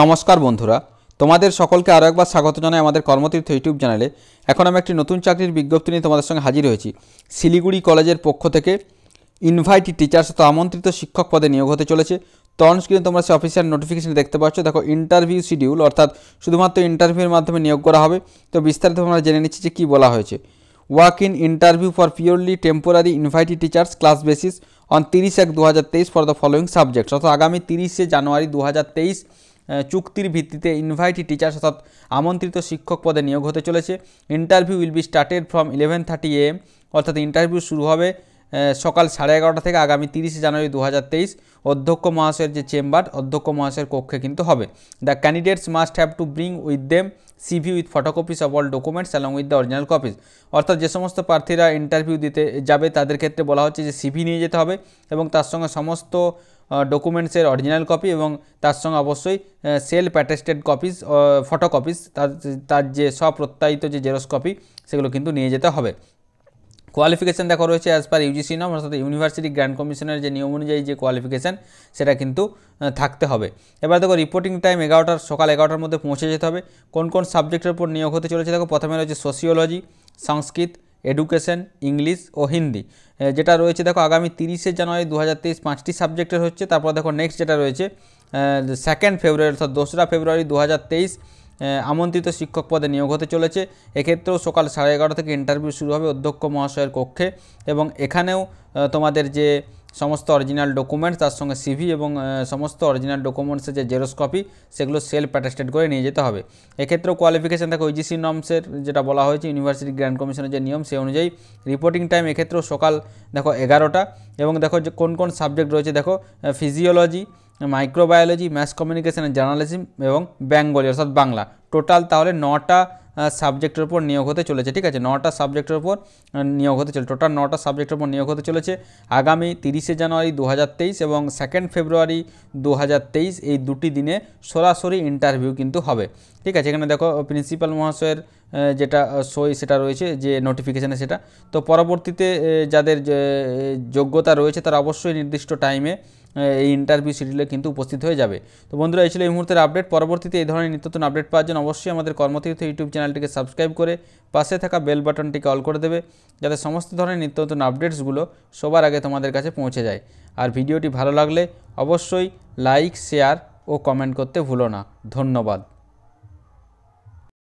নমস্কার বন্ধুরা তোমাদের সকলকে আরও একবার স্বাগত জানাই আমাদের কর্মতীর্থ ইউটিউব চ্যানেলে এখন আমি একটি নতুন চাকরির বিজ্ঞপ্তি নিয়ে তোমাদের সঙ্গে হাজির হয়েছি শিলিগুড়ি কলেজের পক্ষ থেকে ইনভাইটি টিচার্স তো আমন্ত্রিত শিক্ষক পদে নিয়োগ হতে চলেছে তন স্ক্রিনে তোমরা সে অফিসিয়াল নোটিফিকেশন দেখতে পাচ্ছ দেখো ইন্টারভিউ শিডিউল অর্থাৎ শুধুমাত্র ইন্টারভিউর মাধ্যমে নিয়োগ করা হবে তো বিস্তারিত আমরা জেনে নিচ্ছি যে কী বলা হয়েছে walk in interview for purely temporary invitee teachers class basis on তিরিশ এক দু হাজার তেইশ ফর দ্য ফলোয়িং সাবজেক্টস অর্থাৎ আগামী তিরিশে জানুয়ারি দু হাজার তেইশ চুক্তির ভিত্তিতে ইনভাইটি টিচার অর্থাৎ আমন্ত্রিত শিক্ষক পদে নিয়োগ হতে চলেছে interview will be started from eleven thirty AM অর্থাৎ ইন্টারভিউ শুরু হবে সকাল সাড়ে এগারোটা থেকে আগামী তিরিশে জানুয়ারি দু অধ্যক্ষ মহাশয়ের যে চেম্বার অধ্যক্ষ মহাশয়ের কক্ষে কিন্তু হবে the candidates must have to bring with them CV with photocopies of all documents along with the original copies অর্থাৎ যে সমস্ত প্রার্থীরা ইন্টারভিউ দিতে যাবে তাদের ক্ষেত্রে বলা হচ্ছে যে সিভি নিয়ে যেতে হবে এবং তার সঙ্গে সমস্ত ডকুমেন্টসের অরিজিনাল কপি এবং তার সঙ্গে অবশ্যই self attested copies photo copies তার তার যে স্বপ্রত্যায়িত যে জেরক্স কপি সেগুলো কিন্তু নিয়ে যেতে হবে কোয়ালিফিকেশান দেখা রয়েছে অ্যাজ পার ইউজিসি নাম অর্থাৎ ইউনিভার্সিটি গ্র্যান্ড কমিশনের যে নিয়ম অনুযায়ী যে কোয়ালিফিকেশান সেটা কিন্তু থাকতে হবে এবার দেখো রিপোর্টিং টাইম এগারোটার সকাল এগারোটার মধ্যে পৌঁছে যেতে হবে কোন কোন সাবজেক্টের উপর নিয়োগ হতে চলেছে দেখো প্রথমে রয়েছে সোশিওলজি সংস্কৃত এডুকেশন ইংলিশ ও হিন্দি যেটা রয়েছে দেখো আগামী তিরিশে জানুয়ারি দু হাজার তেইশ পাঁচটি সাবজেক্টের হচ্ছে তারপর দেখো নেক্সট যেটা রয়েছে সেকেন্ড ফেব্রুয়ারি অর্থাৎ দোসরা ফেব্রুয়ারি দু হাজার তেইশ আমন্ত্রিত শিক্ষক পদে নিয়োগ হতে চলেছে এক্ষেত্রেও সকাল সাড়ে এগারো থেকে ইন্টারভিউ শুরু হবে অধ্যক্ষ মহাশয়ের কক্ষে এবং এখানেও তোমাদের যে সমস্ত অরিজিনাল ডকুমেন্টস তার সঙ্গে সিভি এবং সমস্ত অরিজিনাল ডকুমেন্টসের যে জেরোস কপি সেগুলো সেলফ অ্যাটাস্টেড করে নিয়ে যেতে হবে এক্ষেত্রেও কোয়ালিফিকেশান থাকে ওইজিসি নর্মসের যেটা বলা হয়েছে ইউনিভার্সিটি গ্র্যান্ড কমিশনের যে নিয়ম সেই অনুযায়ী রিপোর্টিং টাইম এক্ষেত্রেও সকাল দেখো এগারোটা এবং দেখো যে কোন কোন সাবজেক্ট রয়েছে দেখো physiology microbiology maths communication journalism এবং বেঙ্গলি অর্থাৎ বাংলা টোটাল তাহলে নটা সাবজেক্টের ওপর নিয়োগ হতে চলেছে ঠিক আছে নটা সাবজেক্টের ওপর নিয়োগ হতে চলেছে টোটাল নটা সাবজেক্টের উপর নিয়োগ হতে চলেছে আগামী তিরিশে জানুয়ারি দু এবং সেকেন্ড ফেব্রুয়ারি দু এই দুটি দিনে সরাসরি ইন্টারভিউ কিন্তু হবে ঠিক আছে এখানে দেখো প্রিন্সিপাল মহাশয়ের যেটা সই সেটা রয়েছে যে নোটিফিকেশানে সেটা তো পরবর্তীতে যাদের যোগ্যতা রয়েছে তারা অবশ্যই নির্দিষ্ট টাইমে এই ইন্টারভিউ শিডিউলে কিন্তু উপস্থিত হয়ে যাবে তো বন্ধুরা এই ছিল এই মুহূর্তের আপডেট পরবর্তীতে এই ধরনের নিত্যতন আপডেট পাওয়ার জন্য অবশ্যই আমাদের কর্মতীর্থ ইউটিউব চ্যানেলটিকে সাবস্ক্রাইব করে পাশে থাকা বেল বাটনটিকে অল করে দেবে যাতে সমস্ত ধরনের নিত্যতন আপডেটসগুলো সবার আগে তোমাদের কাছে পৌঁছে যায় আর ভিডিওটি ভালো লাগলে অবশ্যই লাইক শেয়ার ও কমেন্ট করতে ভুলো না ধন্যবাদ